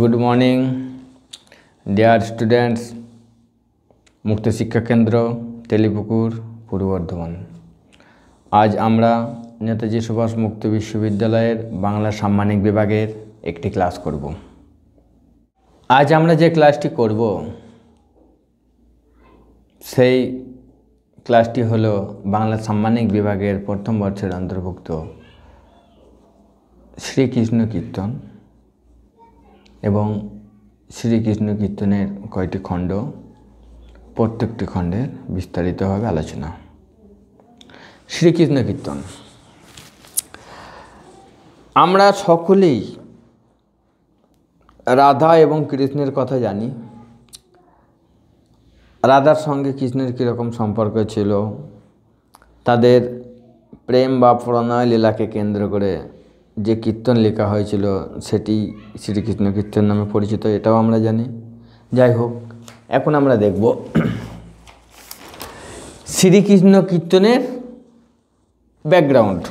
good morning dear students মুক্ত শিক্ষা কেন্দ্র তেলিপুকুর পূর্ব বর্ধমান আজ আমরা নেতাজি সুভাষ মুক্ত বিশ্ববিদ্যালয়ের বাংলা সাম্মানিক বিভাগের একটি ক্লাস করব আজ আমরা যে ক্লাসটি করব সেই ক্লাসটি হলো বাংলা সাম্মানিক বিভাগের প্রথম বর্ষের অন্তর্ভুক্ত শ্রীকৃষ্ণ কীর্তন এবং শ্রীকৃষ্ণ কীর্তনের কয়টি খণ্ড প্রত্যেকটি খণ্ডের বিস্তারিতভাবে আলোচনা শ্রীকৃষ্ণ কীর্তন আমরা সকলেই রাধা এবং কৃষ্ণের কথা জানি রাধার সঙ্গে কৃষ্ণের কীরকম সম্পর্ক ছিল তাদের প্রেম বা প্রণয় লীলাকে কেন্দ্র করে যে কীর্তন লেখা হয়েছিল সেটি শ্রীকৃষ্ণ কীর্তন নামে পরিচিত এটাও আমরা জানি যাই হোক এখন আমরা দেখব শ্রীকৃষ্ণ কীর্তনের ব্যাকগ্রাউন্ড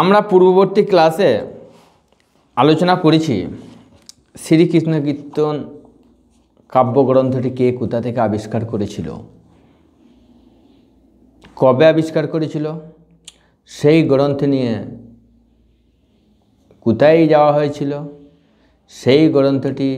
আমরা পূর্ববর্তী ক্লাসে আলোচনা করেছি শ্রীকৃষ্ণ কীর্তন কাব্যগ্রন্থটি কে কোথা থেকে আবিষ্কার করেছিল কবে আবিষ্কার করেছিল সেই গ্রন্থ নিয়ে কোথায় যাওয়া হয়েছিল সেই গ্রন্থটি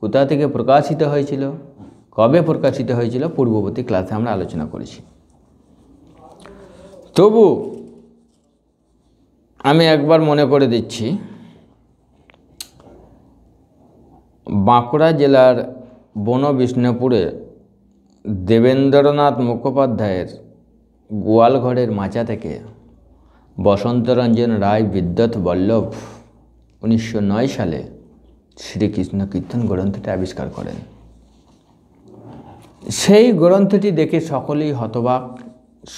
কোথা থেকে প্রকাশিত হয়েছিল কবে প্রকাশিত হয়েছিল পূর্ববর্তী ক্লাসে আমরা আলোচনা করেছি তবু আমি একবার মনে করে দিচ্ছি বাঁকুড়া জেলার বন বিষ্ণুপুরে দেবেন্দ্রনাথ মুখোপাধ্যায়ের গোয়ালঘরের মাচা থেকে বসন্তরঞ্জন রায় বিদ্যৎ বল্লভ উনিশশো সালে শ্রীকৃষ্ণ কীর্তন গ্রন্থটি আবিষ্কার করেন সেই গ্রন্থটি দেখে সকলেই হতবাক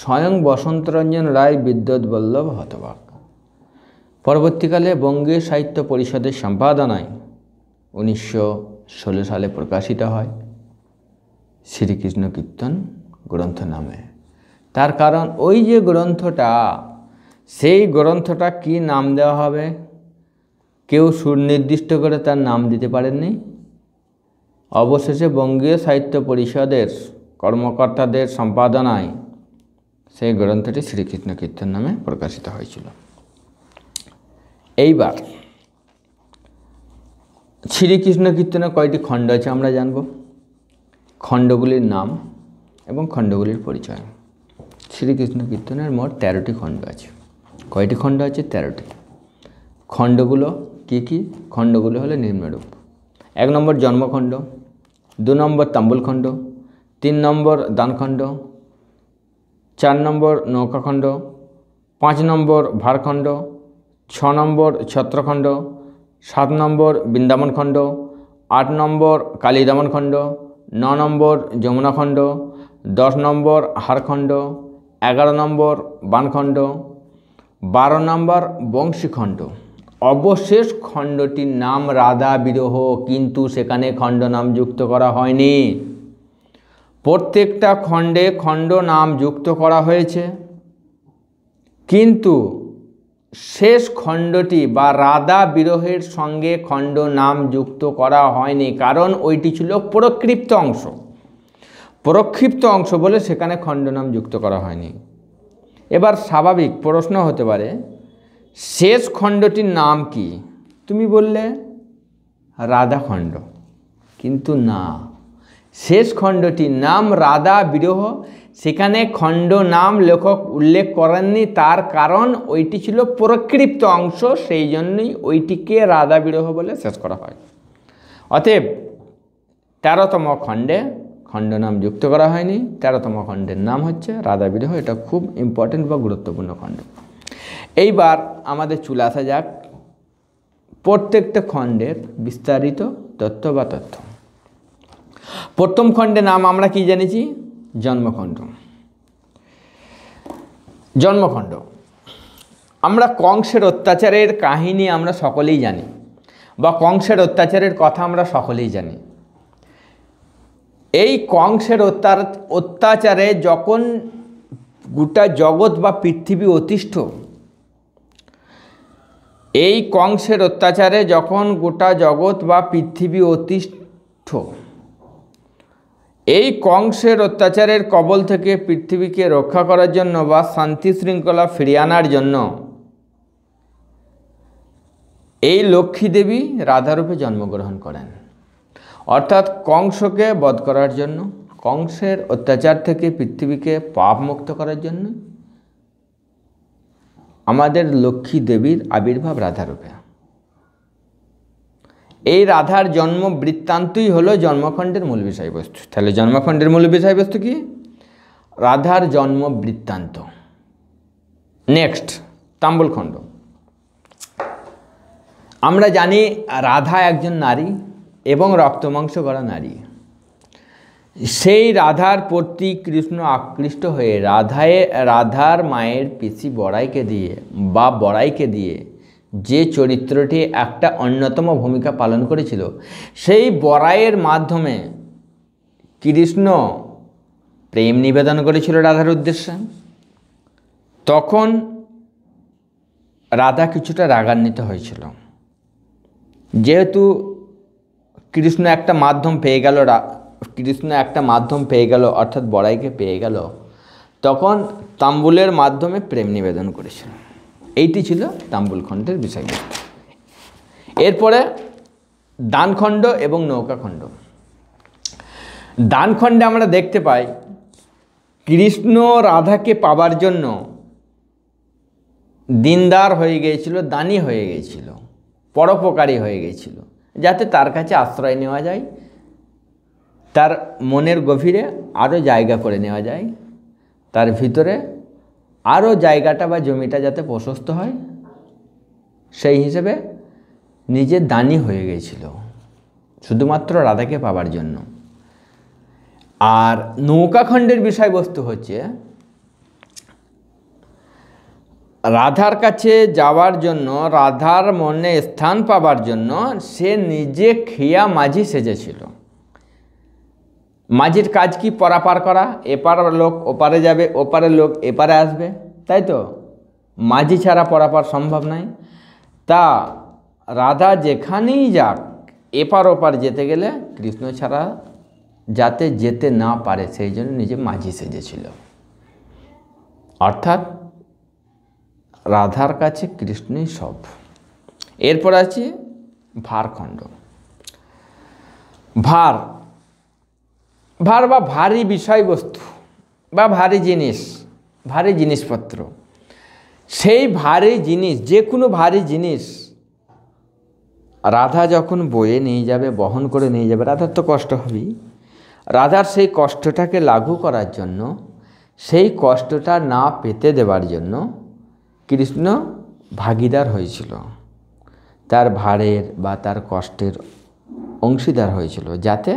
স্বয়ং বসন্তরঞ্জন রায় বিদ্যৎ বল্লভ হতবাক পরবর্তীকালে বঙ্গীয় সাহিত্য পরিষদের সম্পাদনায় উনিশশো সালে প্রকাশিত হয় শ্রীকৃষ্ণ কীর্তন গ্রন্থ নামে তার কারণ ওই যে গ্রন্থটা সেই গ্রন্থটা কি নাম দেওয়া হবে কেউ সুনির্দিষ্ট করে তার নাম দিতে পারেননি অবশেষে বঙ্গীয় সাহিত্য পরিষদের কর্মকর্তাদের সম্পাদনায় সেই গ্রন্থটি শ্রীকৃষ্ণ কীর্তন নামে প্রকাশিত হয়েছিল এইবার শ্রীকৃষ্ণ কীর্তনে কয়টি খণ্ড আছে আমরা জানব খণ্ডগুলির নাম এবং খণ্ডগুলির পরিচয় শ্রীকৃষ্ণ কীর্তনের মোট তেরোটি খণ্ড আছে কয়টি খণ্ড আছে তেরোটি খণ্ডগুলো কি কি খণ্ডগুলো হলো নিম্নরূপ এক নম্বর জন্মখণ্ড দু নম্বর তাম্বুলখণ্ড তিন নম্বর দানখণ্ড চার নম্বর নৌকাখণ্ড পাঁচ নম্বর ভারখণ্ড ছ নম্বর ছত্রখণ্ড সাত নম্বর বৃন্দাবনখণ্ড আট নম্বর কালিদামনখণ্ড ন নম্বর যমুনাখণ্ড দশ নম্বর হারখণ্ড এগারো নম্বর বানখণ্ড বারো নম্বর বংশীখণ্ড অবশেষ খণ্ডটির নাম রাধা বিরহ কিন্তু সেখানে খণ্ড নাম যুক্ত করা হয়নি প্রত্যেকটা খণ্ডে খণ্ড নাম যুক্ত করা হয়েছে কিন্তু শেষ খণ্ডটি বা রাধা বিরহের সঙ্গে খণ্ড নাম যুক্ত করা হয়নি কারণ ওইটি ছিল প্রক্ষিপ্ত অংশ প্রক্ষিপ্ত অংশ বলে সেখানে খণ্ড নাম যুক্ত করা হয়নি এবার স্বাভাবিক প্রশ্ন হতে পারে শেষ খণ্ডটির নাম কি তুমি বললে রাধাখণ্ড কিন্তু না শেষ খণ্ডটির নাম রাধা বিরহ সেখানে খণ্ড নাম লেখক উল্লেখ করেননি তার কারণ ওইটি ছিল প্রকৃপ্ত অংশ সেই জন্যই ওইটিকে রাধা বিরহ বলে শেষ করা হয় অতএব তেরোতম খণ্ডে খণ্ড নাম যুক্ত করা হয়নি তেরোতম খণ্ডের নাম হচ্ছে রাধা বিরহ এটা খুব ইম্পর্টেন্ট বা গুরুত্বপূর্ণ খণ্ড এইবার আমাদের চুল আসা যাক প্রত্যেকটা খণ্ডের বিস্তারিত তথ্য বা তথ্য প্রথম খণ্ডে নাম আমরা কি জেনেছি জন্মখণ্ড জন্মখণ্ড আমরা কংসের অত্যাচারের কাহিনী আমরা সকলেই জানি বা কংসের অত্যাচারের কথা আমরা সকলেই জানি এই কংসের অত্যাচারে যখন গোটা জগৎ বা পৃথিবী অতিষ্ঠ এই কংসের অত্যাচারে যখন গোটা জগৎ বা পৃথিবী অতিষ্ঠ এই কংসের অত্যাচারের কবল থেকে পৃথিবীকে রক্ষা করার জন্য বা শান্তি শৃঙ্খলা ফিরিয়ে আনার জন্য এই লক্ষ্মী দেবী রাধারূপে জন্মগ্রহণ করেন অর্থাৎ কংসকে বধ করার জন্য কংসের অত্যাচার থেকে পৃথিবীকে পাপ মুক্ত করার জন্য আমাদের লক্ষ্মী দেবীর আবির্ভাব রাধারূপে এই রাধার জন্ম বৃত্তান্তই হলো জন্মখণ্ডের মূল বিষয়বস্তু তাহলে জন্মখণ্ডের মূল বিষয়বস্তু কি রাধার জন্ম বৃত্তান্ত নেক্সট তাম্বুলখণ্ড আমরা জানি রাধা একজন নারী এবং রক্তমাংস গড়া নারী সেই রাধার প্রতি কৃষ্ণ আকৃষ্ট হয়ে রাধায় রাধার মায়ের পিসি বড়াইকে দিয়ে বা বড়াইকে দিয়ে যে চরিত্রটি একটা অন্যতম ভূমিকা পালন করেছিল সেই বড়াইয়ের মাধ্যমে কৃষ্ণ প্রেম নিবেদন করেছিল রাধার উদ্দেশ্যে তখন রাধা কিছুটা রাগান্বিত হয়েছিল যেহেতু কৃষ্ণ একটা মাধ্যম পেয়ে গেল কৃষ্ণ একটা মাধ্যম পেয়ে গেল অর্থাৎ বড়াইকে পেয়ে গেল তখন তাম্বুলের মাধ্যমে প্রেম নিবেদন করেছিল এইটি ছিল তাম্বুল খণ্ডের বিষয় এরপরে দানখণ্ড এবং নৌকাখণ্ড দানখণ্ডে আমরা দেখতে পাই কৃষ্ণ রাধাকে পাবার জন্য দিনদার হয়ে গিয়েছিল দানি হয়ে গিয়েছিল পরোপকারী হয়ে গিয়েছিল যাতে তার কাছে আশ্রয় নেওয়া যায় তার মনের গভীরে আরও জায়গা করে নেওয়া যায় তার ভিতরে আরও জায়গাটা বা জমিটা যাতে প্রশস্ত হয় সেই হিসেবে নিজে দানি হয়ে গেছিল শুধুমাত্র রাধাকে পাবার জন্য আর নৌকাখণ্ডের বিষয়বস্তু হচ্ছে রাধার কাছে যাওয়ার জন্য রাধার মনে স্থান পাবার জন্য সে নিজে খেয়া মাঝি সেজেছিল মাঝির কাজ কি পরাপার করা এপার লোক ওপারে যাবে ওপারের লোক এপারে আসবে তাই তো মাঝি ছাড়া পরাপার সম্ভব নয় তা রাধা যেখানেই যাক এপার ওপার যেতে গেলে কৃষ্ণ ছাড়া যাতে যেতে না পারে সেই জন্য নিজে মাঝি সেজেছিল অর্থাৎ রাধার কাছে কৃষ্ণই সব এরপর আছে ভারখণ্ড ভার ভার বা ভারী বিষয়বস্তু বা ভারী জিনিস ভারী জিনিসপত্র সেই ভারী জিনিস যে কোনো ভারী জিনিস রাধা যখন বয়ে নিয়ে যাবে বহন করে নিয়ে যাবে রাধার তো কষ্ট হবেই রাধার সেই কষ্টটাকে লাঘু করার জন্য সেই কষ্টটা না পেতে দেওয়ার জন্য কৃষ্ণ ভাগিদার হয়েছিল তার ভারের বা তার কষ্টের অংশীদার হয়েছিল যাতে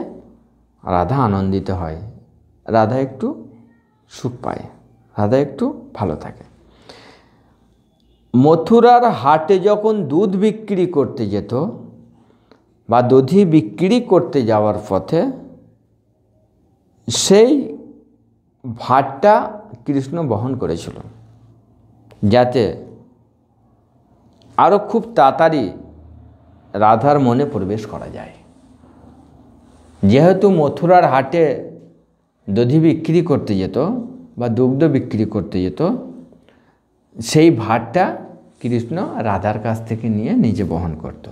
রাধা আনন্দিত হয় রাধা একটু সুখ পায় রাধা একটু ভালো থাকে মথুরার হাটে যখন দুধ বিক্রি করতে যেত বা দধি বিক্রি করতে যাওয়ার পথে সেই ভাটটা কৃষ্ণ বহন করেছিল যাতে আরও খুব তাড়াতাড়ি রাধার মনে প্রবেশ করা যায় যেহেতু মথুরার হাটে দধি বিক্রি করতে যেত বা দুগ্ধ বিক্রি করতে যেত সেই ভাটটা কৃষ্ণ রাধার কাছ থেকে নিয়ে নিজে বহন করত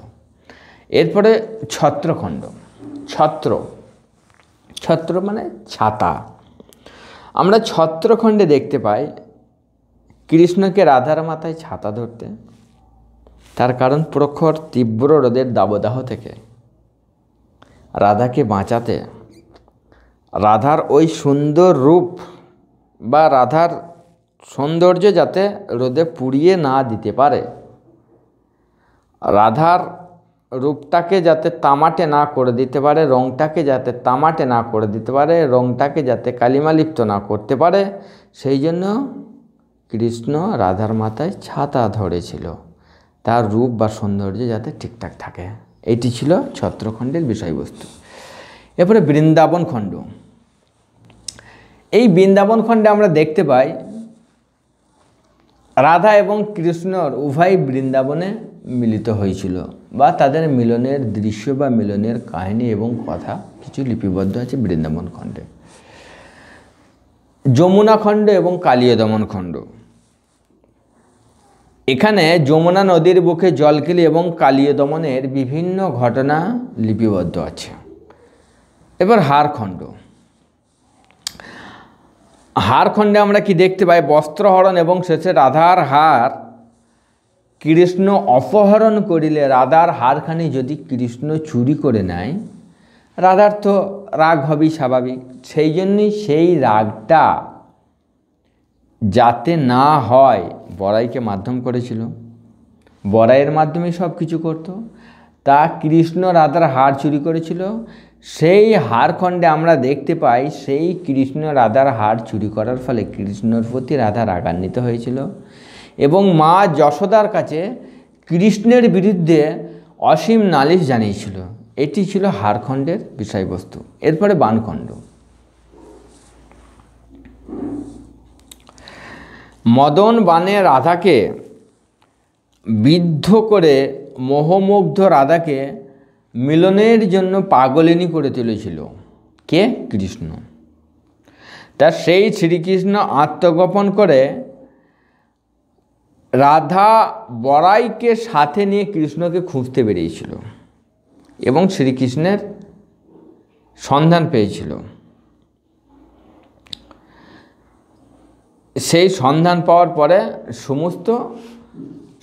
এরপরে ছত্রখণ্ড ছত্র ছত্র মানে ছাতা আমরা ছত্রখণ্ডে দেখতে পাই কৃষ্ণকে রাধার মাথায় ছাতা ধরতে তার কারণ প্রখর তীব্র রোদের দাবদাহ থেকে রাধাকে বাঁচাতে রাধার ওই সুন্দর রূপ বা রাধার সৌন্দর্য যাতে রোদে পুড়িয়ে না দিতে পারে রাধার রূপটাকে যাতে তামাটে না করে দিতে পারে রংটাকে যাতে তামাটে না করে দিতে পারে রংটাকে যাতে কালিমালিপ্ত না করতে পারে সেই জন্য কৃষ্ণ রাধার মাথায় ছাতা ধরেছিল তার রূপ বা সৌন্দর্য যাতে ঠিকঠাক থাকে এটি ছিল ছত্রখণ্ডের বিষয়বস্তু এরপরে বৃন্দাবন খণ্ড এই বৃন্দাবন খণ্ডে আমরা দেখতে পাই রাধা এবং কৃষ্ণর উভয় বৃন্দাবনে মিলিত হয়েছিল বা তাদের মিলনের দৃশ্য বা মিলনের কাহিনী এবং কথা কিছু লিপিবদ্ধ আছে বৃন্দাবন খণ্ডে যমুনা খণ্ড এবং কালীয় দমন খণ্ড এখানে যমুনা নদীর বুকে জলকেলি এবং কালীয় দমনের বিভিন্ন ঘটনা লিপিবদ্ধ আছে এবার হারখণ্ড হারখণ্ডে আমরা কি দেখতে পাই বস্ত্রহরণ এবং শেষে রাধার হার কৃষ্ণ অপহরণ করিলে রাধার হারখানি যদি কৃষ্ণ চুরি করে নেয় রাধার তো রাগ হবেই স্বাভাবিক সেই জন্যই সেই রাগটা যাতে না হয় বড়াইকে মাধ্যম করেছিল বড়াইয়ের মাধ্যমে সব কিছু করত তা কৃষ্ণ রাধার হার চুরি করেছিল সেই হারখণ্ডে আমরা দেখতে পাই সেই কৃষ্ণ রাধার হার চুরি করার ফলে কৃষ্ণর প্রতি রাধা রাগান্বিত হয়েছিল এবং মা যশোদার কাছে কৃষ্ণের বিরুদ্ধে অসীম নালিশ জানিয়েছিল এটি ছিল হারখণ্ডের বিষয়বস্তু এরপরে বানখণ্ড মদন বানে রাধাকে বিদ্ধ করে মোহমুগ্ধ রাধাকে মিলনের জন্য পাগলিনী করে তুলেছিল কে কৃষ্ণ তা সেই শ্রীকৃষ্ণ আত্মগোপন করে রাধা বড়াইকে সাথে নিয়ে কৃষ্ণকে খুঁজতে বেরিয়েছিল এবং শ্রীকৃষ্ণের সন্ধান পেয়েছিল সেই সন্ধান পাওয়ার পরে সমস্ত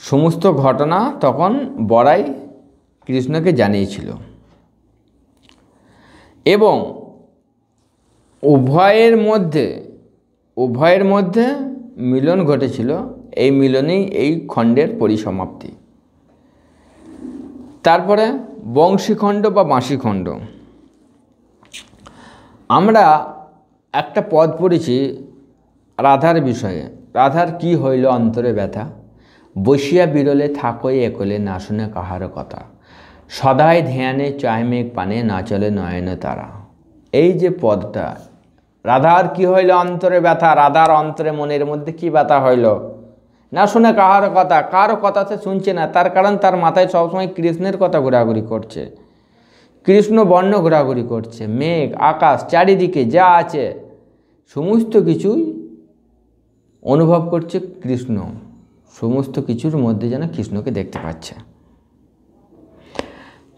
সমস্ত ঘটনা তখন বড়াই কৃষ্ণকে জানিয়েছিল এবং উভয়ের মধ্যে উভয়ের মধ্যে মিলন ঘটেছিল এই মিলনেই এই খণ্ডের পরিসমাপ্তি তারপরে বংশীখণ্ড বা বাঁশিখণ্ড আমরা একটা পদ পড়েছি রাধার বিষয়ে রাধার কি হইল অন্তরে ব্যথা বসিয়া বিরলে থাকই একলে না শুনে কাহার কথা সদাই ধ্যানে চাইমেক পানে না চলে নয়নে তারা এই যে পদটা রাধার কি হইল অন্তরে ব্যথা রাধার অন্তরে মনের মধ্যে কি ব্যথা হইল না শুনে কাহার কথা কারো কথা সে শুনছে না তার কারণ তার মাথায় সবসময় কৃষ্ণের কথা ঘোরাঘুরি করছে কৃষ্ণ বর্ণ ঘোরাঘুরি করছে মেঘ আকাশ চারিদিকে যা আছে সমস্ত কিছুই অনুভব করছে কৃষ্ণ সমস্ত কিছুর মধ্যে যেন কৃষ্ণকে দেখতে পাচ্ছে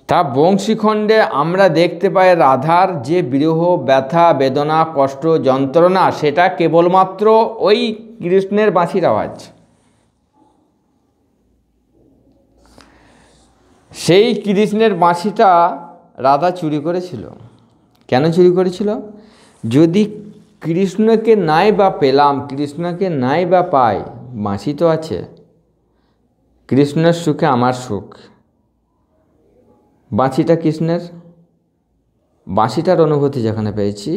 তা বংশীখণ্ডে আমরা দেখতে পাই রাধার যে বিরহ ব্যথা বেদনা কষ্ট যন্ত্রণা সেটা কেবলমাত্র ওই কৃষ্ণের বাঁশির আওয়াজ সেই কৃষ্ণের বাঁশিটা রাধা চুরি করেছিল কেন চুরি করেছিল যদি কৃষ্ণকে নাই বা পেলাম কৃষ্ণকে নাই বা পাই বাঁচি তো আছে কৃষ্ণের সুখে আমার সুখ বাঁচিটা কৃষ্ণের বাঁশিটার অনুভূতি যেখানে পেয়েছি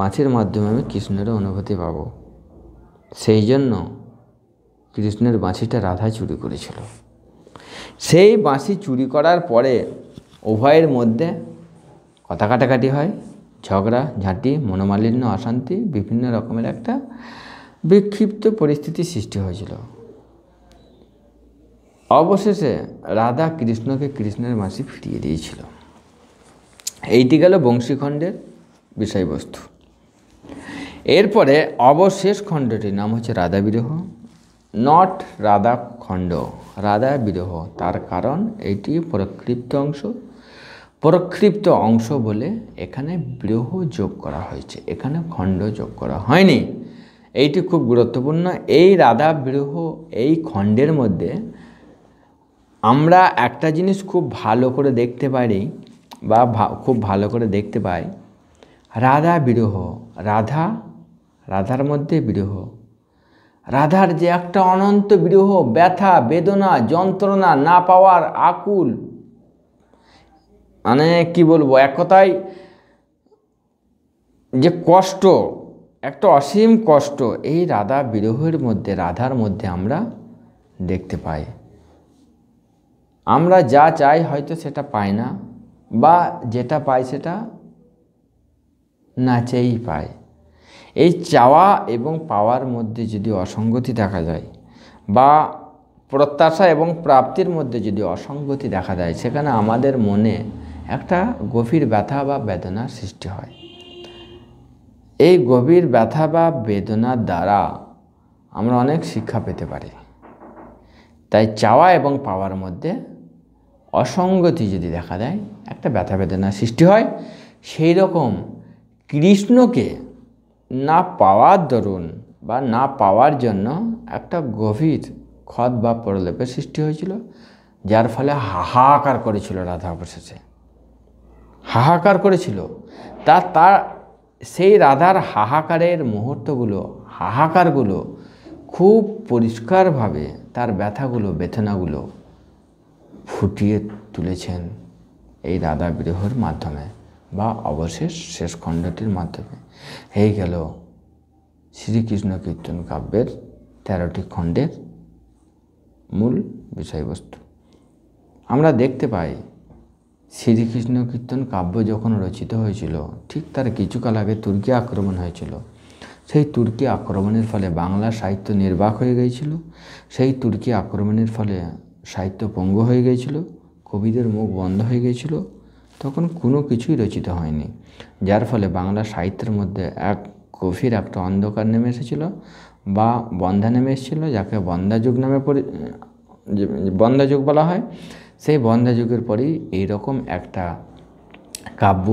বাঁশির মাধ্যমে আমি কৃষ্ণেরও অনুভূতি পাব সেই জন্য কৃষ্ণের বাঁশিটা রাধা চুরি করেছিল সেই বাঁশি চুরি করার পরে উভয়ের মধ্যে কথা কাটাকাটি হয় ঝগড়া ঝাঁটি মনোমালিন্য অশান্তি বিভিন্ন রকমের একটা বিক্ষিপ্ত পরিস্থিতি সৃষ্টি হয়েছিল অবশেষে রাধা কৃষ্ণকে কৃষ্ণের মাসি ফিরিয়ে দিয়েছিল এইটি গেল বংশীখণ্ডের বিষয়বস্তু এরপরে অবশেষ খণ্ডটির নাম হচ্ছে রাধা বিরহ নট রাধা খণ্ড রাধা বিরহ তার কারণ এটি প্রকৃপ্ত অংশ পরক্ষিপ্ত অংশ বলে এখানে বৃহ যোগ করা হয়েছে এখানে খণ্ড যোগ করা হয়নি এইটি খুব গুরুত্বপূর্ণ এই রাধা বৃহ এই খণ্ডের মধ্যে আমরা একটা জিনিস খুব ভালো করে দেখতে পারি বা খুব ভালো করে দেখতে পাই রাধা বিরহ রাধা রাধার মধ্যে বিরহ রাধার যে একটা অনন্ত বিরহ ব্যথা বেদনা যন্ত্রণা না পাওয়ার আকুল মানে কি বলবো এক কথায় যে কষ্ট একটা অসীম কষ্ট এই রাধা বিরহের মধ্যে রাধার মধ্যে আমরা দেখতে পাই আমরা যা চাই হয়তো সেটা পাই না বা যেটা পাই সেটা নাচেই পায় এই চাওয়া এবং পাওয়ার মধ্যে যদি অসঙ্গতি দেখা যায় বা প্রত্যাশা এবং প্রাপ্তির মধ্যে যদি অসঙ্গতি দেখা দেয় সেখানে আমাদের মনে একটা গভীর ব্যথা বা বেদনার সৃষ্টি হয় এই গভীর ব্যথা বা বেদনার দ্বারা আমরা অনেক শিক্ষা পেতে পারি তাই চাওয়া এবং পাওয়ার মধ্যে অসঙ্গতি যদি দেখা দেয় একটা ব্যথা বেদনার সৃষ্টি হয় সেই রকম কৃষ্ণকে না পাওয়ার দরুন বা না পাওয়ার জন্য একটা গভীর খদ বা প্রলেপের সৃষ্টি হয়েছিল যার ফলে হাহাকার করেছিল রাধা অবশেষে হাহাকার করেছিল তা তার সেই রাধার হাহাকারের মুহূর্তগুলো হাহাকারগুলো খুব পরিষ্কারভাবে তার ব্যথাগুলো বেথনাগুলো ফুটিয়ে তুলেছেন এই রাধা বিরহর মাধ্যমে বা অবশেষ শেষ খণ্ডটির মাধ্যমে হয়ে গেল শ্রীকৃষ্ণ কীর্তন কাব্যের তেরোটি খণ্ডের মূল বিষয়বস্তু আমরা দেখতে পাই শ্রীকৃষ্ণ কীর্তন কাব্য যখন রচিত হয়েছিল ঠিক তার কিছুকাল আগে তুর্কি আক্রমণ হয়েছিল সেই তুর্কি আক্রমণের ফলে বাংলা সাহিত্য নির্বাক হয়ে গিয়েছিল সেই তুর্কি আক্রমণের ফলে সাহিত্য পঙ্গু হয়ে গিয়েছিল কবিদের মুখ বন্ধ হয়ে গিয়েছিল তখন কোনো কিছুই রচিত হয়নি যার ফলে বাংলা সাহিত্যের মধ্যে এক গভীর একটা অন্ধকার নেমে এসেছিল বা বন্ধা নেমে এসেছিল যাকে বন্ধাযুগ নামে পরি বন্ধাযুগ বলা হয় সেই যুগের পরেই এইরকম একটা কাব্য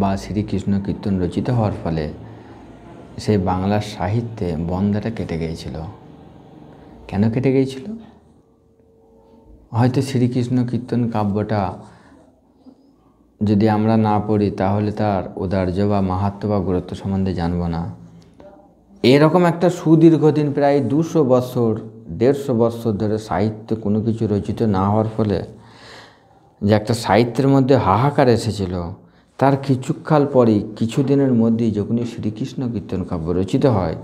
বা শ্রীকৃষ্ণ কীর্তন রচিত হওয়ার ফলে সেই বাংলার সাহিত্যে বন্ধাটা কেটে গিয়েছিল কেন কেটে গিয়েছিল হয়তো শ্রীকৃষ্ণ কীর্তন কাব্যটা যদি আমরা না পড়ি তাহলে তার উদার্য বা মাহাত্ম বা গুরুত্ব সম্বন্ধে জানব না এরকম একটা সুদীর্ঘদিন প্রায় দুশো বছর দেড়শো বছর ধরে সাহিত্য কোনো কিছু রচিত না হওয়ার ফলে যে একটা সাহিত্যের মধ্যে হাহাকার এসেছিল তার কিছুকাল পরেই কিছুদিনের মধ্যেই যখনই শ্রীকৃষ্ণ কীর্তন কাব্য রচিত হয়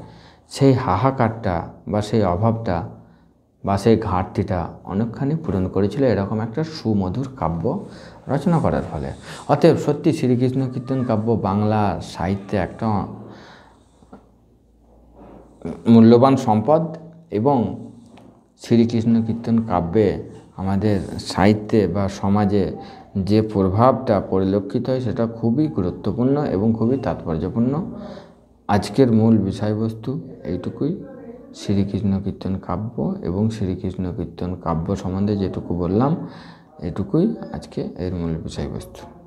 সেই হাহাকারটা বা সেই অভাবটা বা সেই ঘাটতিটা অনেকখানি পূরণ করেছিল এরকম একটা সুমধুর কাব্য রচনা করার ফলে অতএব সত্যি শ্রীকৃষ্ণ কীর্তন কাব্য বাংলা সাহিত্যে একটা মূল্যবান সম্পদ এবং শ্রীকৃষ্ণ কীর্তন কাব্যে আমাদের সাহিত্যে বা সমাজে যে প্রভাবটা পরিলক্ষিত হয় সেটা খুবই গুরুত্বপূর্ণ এবং খুবই তাৎপর্যপূর্ণ আজকের মূল বিষয়বস্তু এইটুকুই শ্রীকৃষ্ণ কীর্তন কাব্য এবং শ্রীকৃষ্ণ কীর্তন কাব্য সম্বন্ধে যেটুকু বললাম এটুকুই আজকে এর মূল বিষয়বস্তু